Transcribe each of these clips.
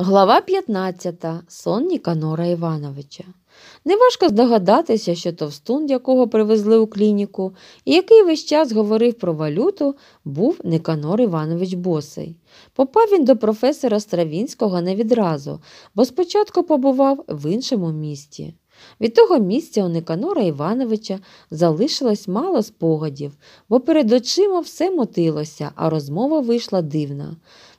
Глава 15. Сон Ніканора Івановича. Неважко здогадатися, що товстун, якого привезли у клініку, і який весь час говорив про валюту, був Никанор Іванович Босий. Попав він до професора Стравінського не відразу, бо спочатку побував в іншому місті. Від того місця у Никанора Івановича залишилось мало спогадів, бо перед очима все мотилося, а розмова вийшла дивна.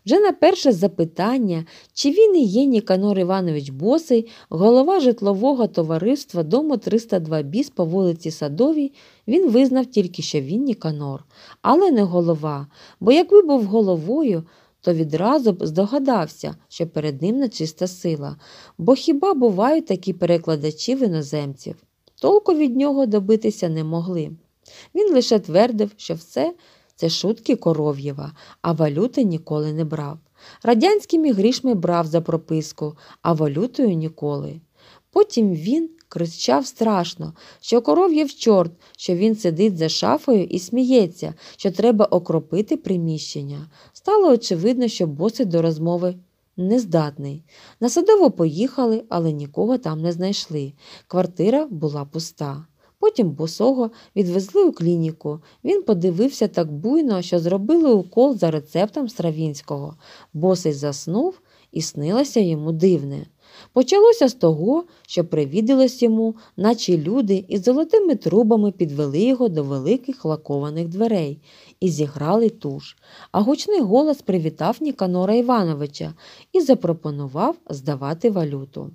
Вже на перше запитання, чи він і є Ніканор Іванович Босий, голова житлового товариства дому 302 Біс по вулиці Садовій, він визнав тільки, що він Ніканор, але не голова, бо якби був головою, то відразу б здогадався, що перед ним нечиста сила, бо хіба бувають такі перекладачі в іноземців? Толку від нього добитися не могли. Він лише твердив, що все це шутки коров'єва, а валюти ніколи не брав. Радянськими грішми брав за прописку, а валютою ніколи. Потім він кричав страшно, що коров'єв чорт, що він сидить за шафою і сміється, що треба окропити приміщення. Стало очевидно, що боси до розмови. Нездатний. На садово поїхали, але нікого там не знайшли. Квартира була пуста. Потім босого відвезли у клініку. Він подивився так буйно, що зробили укол за рецептом Стравінського. Босий заснув і снилося йому дивне. Почалося з того, що привідилось йому, наче люди із золотими трубами підвели його до великих лакованих дверей і зіграли туш. А гучний голос привітав Ніканора Івановича і запропонував здавати валюту.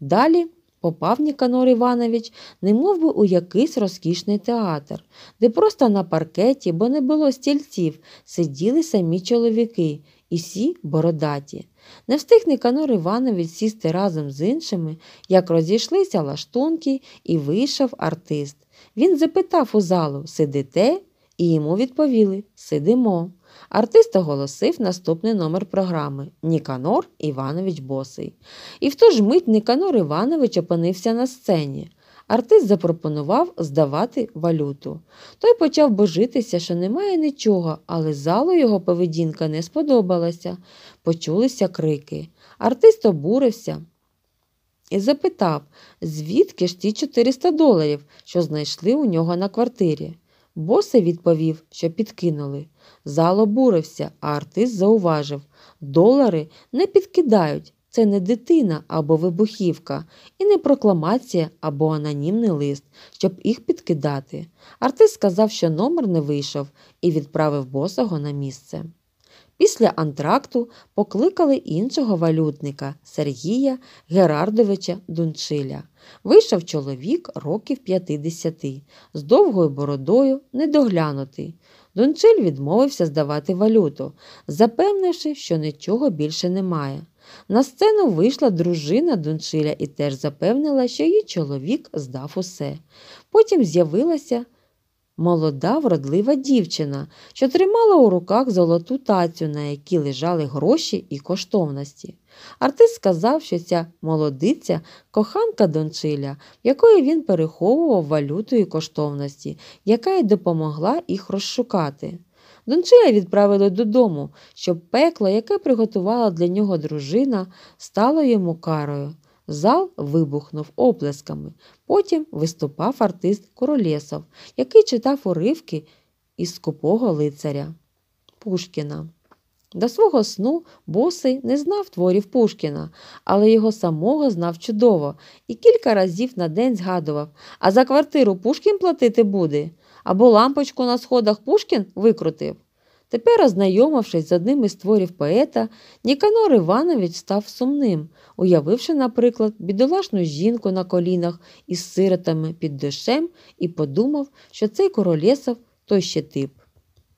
Далі Попав Ніканор Іванович не мов би у якийсь розкішний театр, де просто на паркеті, бо не було стільців, сиділи самі чоловіки, і всі бородаті. Не встиг Ніканор Іванович сісти разом з іншими, як розійшлися лаштунки, і вийшов артист. Він запитав у залу сидите і йому відповіли Сидимо. Артист оголосив наступний номер програми Ніканор Іванович Босий. І в ту ж мить Ніканор Іванович опинився на сцені. Артист запропонував здавати валюту. Той почав божитися, що немає нічого, але залу його поведінка не сподобалася. Почулися крики. Артист обурився і запитав, звідки ж ті 400 доларів, що знайшли у нього на квартирі. Босий відповів, що підкинули. Зал обурився, а артист зауважив долари не підкидають. Це не дитина або вибухівка, і не прокламація або анонімний лист, щоб їх підкидати. Артист сказав, що номер не вийшов, і відправив босого на місце. Після антракту покликали іншого валютника Сергія Герардовича Дунчиля. Вийшов чоловік років 50, з довгою бородою недоглянутий. Дунчиль відмовився здавати валюту, запевнивши, що нічого більше немає. На сцену вийшла дружина Дунчиля і теж запевнила, що її чоловік здав усе. Потім з'явилася молода вродлива дівчина, що тримала у руках золоту тацю, на якій лежали гроші і коштовності. Артист сказав, що ця молодиця коханка Дончиля, якої він переховував валюту і коштовності, яка й допомогла їх розшукати. Дончиля відправили додому, щоб пекло, яке приготувала для нього дружина, стало йому карою. Зал вибухнув оплесками. Потім виступав артист Королєсов, який читав уривки із скупого лицаря Пушкіна. До свого сну босий не знав творів Пушкіна, але його самого знав чудово і кілька разів на день згадував, а за квартиру Пушкін платити буде, або лампочку на сходах Пушкін викрутив. Тепер, ознайомившись з одним із творів поета, Ніканор Іванович став сумним, уявивши, наприклад, бідолашну жінку на колінах із сиротами під дощем і подумав, що цей королєсов той ще тип.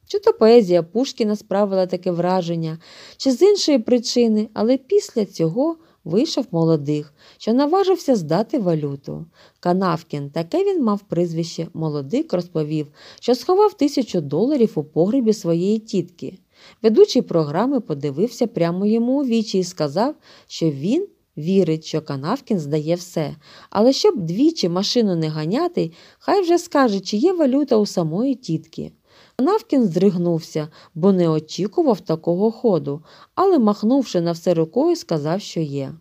Чи то поезія Пушкіна справила таке враження, чи з іншої причини, але після цього вийшов молодих, що наважився здати валюту. Канавкін, таке він мав прізвище, молодик розповів, що сховав тисячу доларів у погребі своєї тітки. Ведучий програми подивився прямо йому у вічі і сказав, що він. Вірить, що Канавкін здає все, але щоб двічі машину не ганяти, хай вже скаже, чи є валюта у самої тітки. Навкін здригнувся, бо не очікував такого ходу, але, махнувши на все рукою, сказав, що є.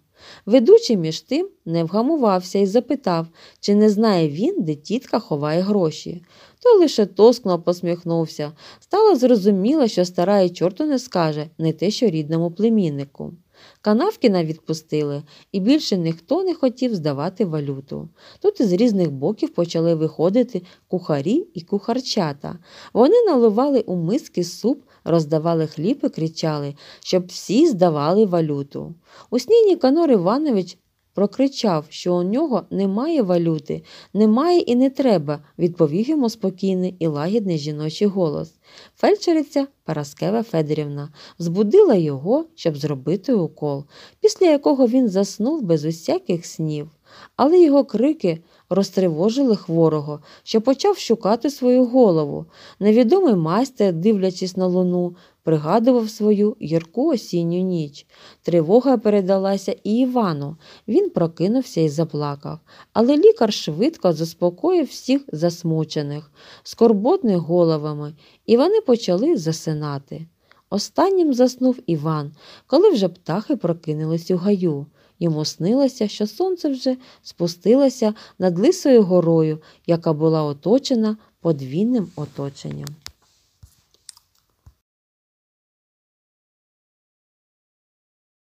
Ведучий між тим не вгамувався і запитав, чи не знає він, де тітка ховає гроші. Той лише тоскно посміхнувся. Стало зрозуміло, що стара і чорту не скаже, не те, що рідному племіннику. Канавкіна відпустили, і більше ніхто не хотів здавати валюту. Тут із різних боків почали виходити кухарі і кухарчата. Вони наливали у миски суп, роздавали хліб і кричали, щоб всі здавали валюту. У сні Ніканор Іванович Прокричав, що у нього немає валюти, немає і не треба, відповів йому спокійний і лагідний жіночий голос. Фельдшериця Параскева Федорівна збудила його, щоб зробити укол, після якого він заснув без усяких снів але його крики розтривожили хворого, що почав шукати свою голову. Невідомий майстер, дивлячись на луну, пригадував свою гірку осінню ніч. Тривога передалася і Івану. Він прокинувся і заплакав, але лікар швидко заспокоїв всіх засмучених, скорботних головами, і вони почали засинати. Останнім заснув Іван, коли вже птахи прокинулись у гаю. Йому снилося, що сонце вже спустилося над лисою горою, яка була оточена подвійним оточенням.